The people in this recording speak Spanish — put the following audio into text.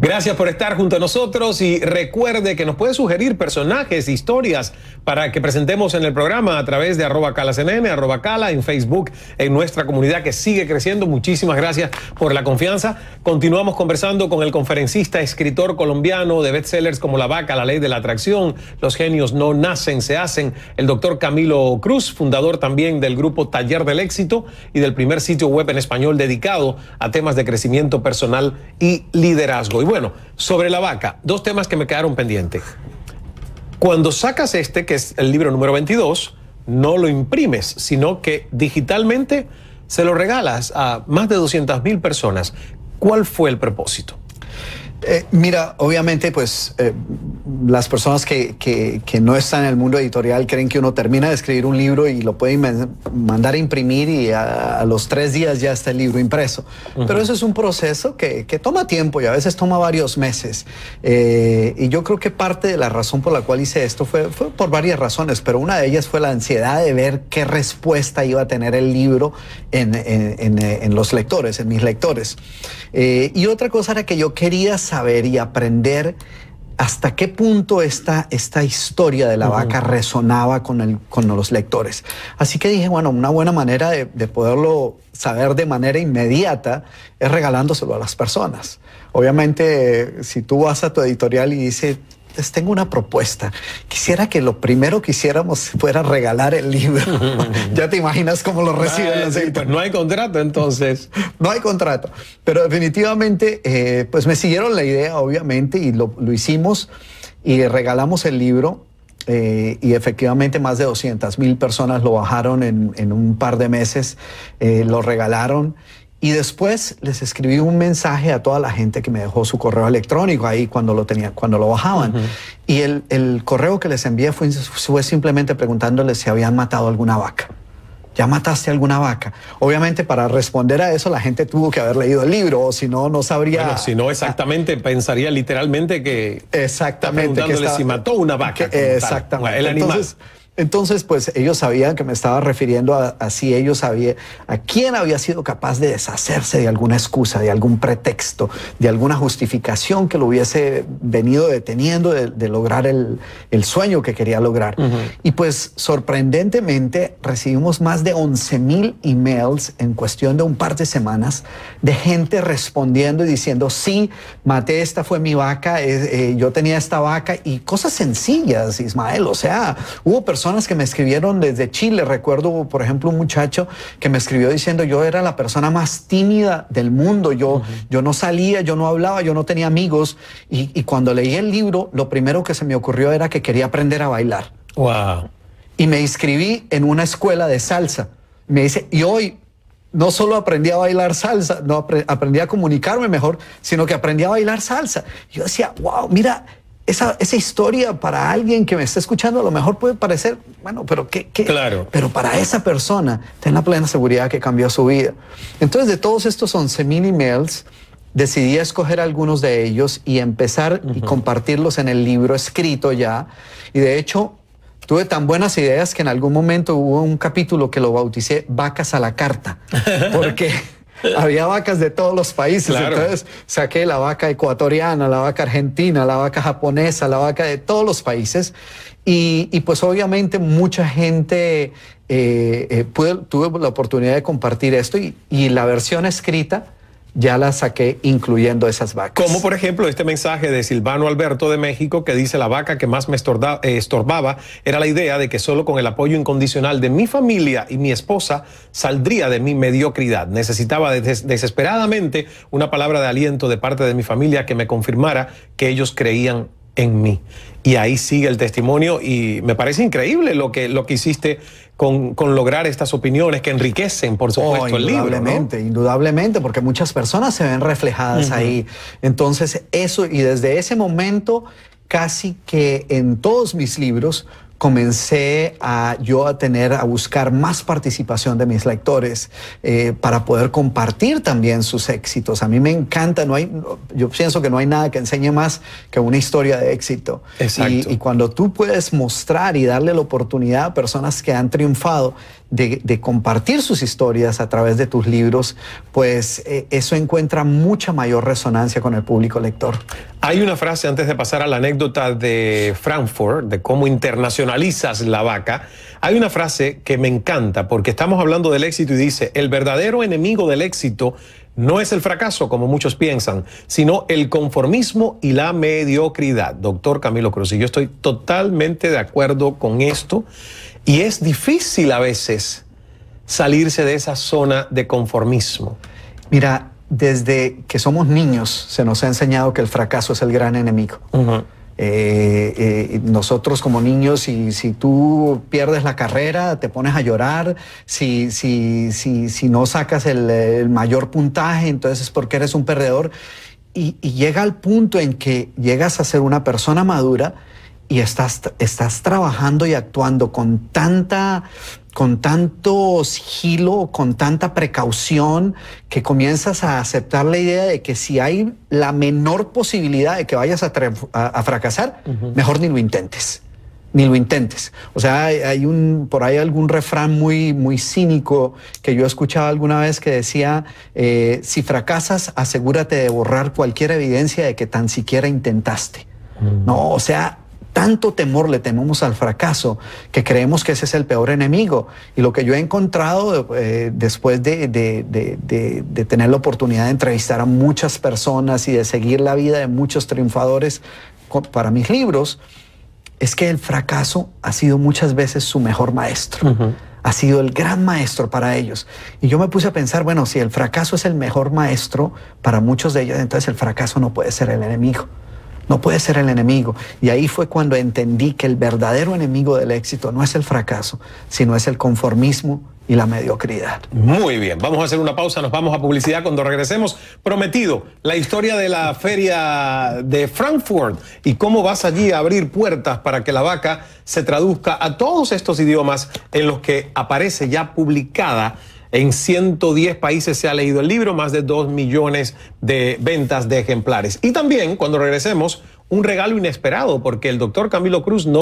Gracias por estar junto a nosotros y recuerde que nos puede sugerir personajes, historias para que presentemos en el programa a través de arroba arroba cala en Facebook, en nuestra comunidad que sigue creciendo. Muchísimas gracias por la confianza. Continuamos conversando con el conferencista, escritor colombiano de bestsellers como La Vaca, La Ley de la Atracción, Los Genios No Nacen, Se Hacen, el doctor Camilo Cruz, fundador también del grupo Taller del Éxito y del primer sitio web en español dedicado a temas de crecimiento personal y liderazgo bueno, sobre la vaca, dos temas que me quedaron pendientes. Cuando sacas este, que es el libro número 22, no lo imprimes, sino que digitalmente se lo regalas a más de 200.000 mil personas. ¿Cuál fue el propósito? Eh, mira, obviamente, pues eh, las personas que, que, no están en el mundo editorial creen que uno termina de escribir un libro y lo puede mandar a imprimir y a, los tres días ya está el libro impreso. Pero eso es un proceso que, toma tiempo y a veces toma varios meses. Eh, y yo creo que parte de la razón por la cual hice esto fue, por varias razones, pero una de ellas fue la ansiedad de ver qué respuesta iba a tener el libro en, los lectores, en mis lectores. Eh, y otra cosa era que yo quería saber y aprender hasta qué punto esta, esta historia de la vaca resonaba con, el, con los lectores. Así que dije, bueno, una buena manera de, de, poderlo saber de manera inmediata es regalándoselo a las personas. Obviamente, si tú vas a tu editorial y dices, les tengo una propuesta. Quisiera que lo primero que hiciéramos fuera regalar el libro. ya te imaginas cómo lo reciben ah, los No hay contrato entonces. no hay contrato. Pero definitivamente, eh, pues me siguieron la idea, obviamente, y lo, hicimos y regalamos el libro. Eh, y efectivamente más de 200 mil personas lo bajaron en, un par de meses, eh, lo regalaron y después les escribí un mensaje a toda la gente que me dejó su correo electrónico ahí cuando lo tenía, cuando lo bajaban. Y el, correo que les envié fue, simplemente preguntándoles si habían matado alguna vaca. ¿Ya mataste alguna vaca? Obviamente para responder a eso la gente tuvo que haber leído el libro o si no, no sabría... No, si no ah. exactamente, pensaría literalmente que... Exactamente. si mató una vaca. exactamente. el animal. Entonces, pues ellos sabían que me estaba refiriendo a, si ellos sabían a quién había sido capaz de deshacerse de alguna excusa, de algún pretexto, de alguna justificación que lo hubiese venido deteniendo de, lograr el, sueño que quería lograr. Y pues sorprendentemente recibimos más de 11 mil emails en cuestión de un par de semanas de gente respondiendo y diciendo, sí, maté, esta fue mi vaca, eh, eh, yo tenía esta vaca y cosas sencillas, Ismael. O sea, hubo personas que me escribieron desde Chile. Recuerdo, por ejemplo, un muchacho que me escribió diciendo yo era la persona más tímida del mundo. Yo, yo no salía, yo no hablaba, yo no tenía amigos. Y, y, cuando leí el libro, lo primero que se me ocurrió era que quería aprender a bailar. Wow. Y me inscribí en una escuela de salsa. Me dice, y hoy no solo aprendí a bailar salsa, no aprendí a comunicarme mejor, sino que aprendí a bailar salsa. Yo decía, wow, mira, esa, esa, historia para alguien que me está escuchando a lo mejor puede parecer, bueno, pero ¿qué? Claro. Pero para esa persona, ten la plena seguridad que cambió su vida. Entonces, de todos estos 11 mini emails, decidí escoger algunos de ellos y empezar y compartirlos en el libro escrito ya. Y de hecho, tuve tan buenas ideas que en algún momento hubo un capítulo que lo bauticé Vacas a la Carta, porque había vacas de todos los países. Entonces saqué la vaca ecuatoriana, la vaca argentina, la vaca japonesa, la vaca de todos los países. Y, pues obviamente mucha gente eh, eh tuve la oportunidad de compartir esto y la versión escrita ya la saqué incluyendo esas vacas. Como por ejemplo este mensaje de Silvano Alberto de México que dice la vaca que más me eh, estorbaba era la idea de que solo con el apoyo incondicional de mi familia y mi esposa saldría de mi mediocridad. Necesitaba desesperadamente una palabra de aliento de parte de mi familia que me confirmara que ellos creían en mí. Y ahí sigue el testimonio y me parece increíble lo que, lo que hiciste con, lograr estas opiniones que enriquecen, por supuesto, el libro. Indudablemente, indudablemente, porque muchas personas se ven reflejadas ahí. Entonces, eso, y desde ese momento, casi que en todos mis libros, comencé a yo a tener, a buscar más participación de mis lectores eh, para poder compartir también sus éxitos. A mí me encanta, no hay, yo pienso que no hay nada que enseñe más que una historia de éxito. Exacto. Y, cuando tú puedes mostrar y darle la oportunidad a personas que han triunfado de, compartir sus historias a través de tus libros, pues eh, eso encuentra mucha mayor resonancia con el público lector. Hay una frase antes de pasar a la anécdota de Frankfurt, de cómo internacional analizas la vaca, hay una frase que me encanta porque estamos hablando del éxito y dice, el verdadero enemigo del éxito no es el fracaso, como muchos piensan, sino el conformismo y la mediocridad. Doctor Camilo Cruz, y yo estoy totalmente de acuerdo con esto y es difícil a veces salirse de esa zona de conformismo. Mira, desde que somos niños se nos ha enseñado que el fracaso es el gran enemigo. Eh, eh, nosotros como niños, si, si, tú pierdes la carrera, te pones a llorar, si, si no sacas el, mayor puntaje, entonces es porque eres un perdedor. Y, llega al punto en que llegas a ser una persona madura y estás, estás trabajando y actuando con tanta con tanto sigilo, con tanta precaución, que comienzas a aceptar la idea de que si hay la menor posibilidad de que vayas a, fracasar, mejor ni lo intentes ni lo intentes. O sea, hay un, por ahí algún refrán muy, muy cínico que yo escuchaba alguna vez que decía, eh, si fracasas, asegúrate de borrar cualquier evidencia de que tan siquiera intentaste. Mm. No, o sea, tanto temor le tememos al fracaso que creemos que ese es el peor enemigo. Y lo que yo he encontrado eh, después de, tener la oportunidad de entrevistar a muchas personas y de seguir la vida de muchos triunfadores para mis libros, es que el fracaso ha sido muchas veces su mejor maestro. Ha sido el gran maestro para ellos. Y yo me puse a pensar, bueno, si el fracaso es el mejor maestro para muchos de ellos, entonces el fracaso no puede ser el enemigo no puede ser el enemigo. Y ahí fue cuando entendí que el verdadero enemigo del éxito no es el fracaso, sino es el conformismo y la mediocridad. Muy bien, vamos a hacer una pausa, nos vamos a publicidad cuando regresemos. Prometido, la historia de la feria de Frankfurt y cómo vas allí a abrir puertas para que la vaca se traduzca a todos estos idiomas en los que aparece ya publicada en 110 países se ha leído el libro, más de 2 millones de ventas de ejemplares. Y también, cuando regresemos, un regalo inesperado, porque el doctor Camilo Cruz no...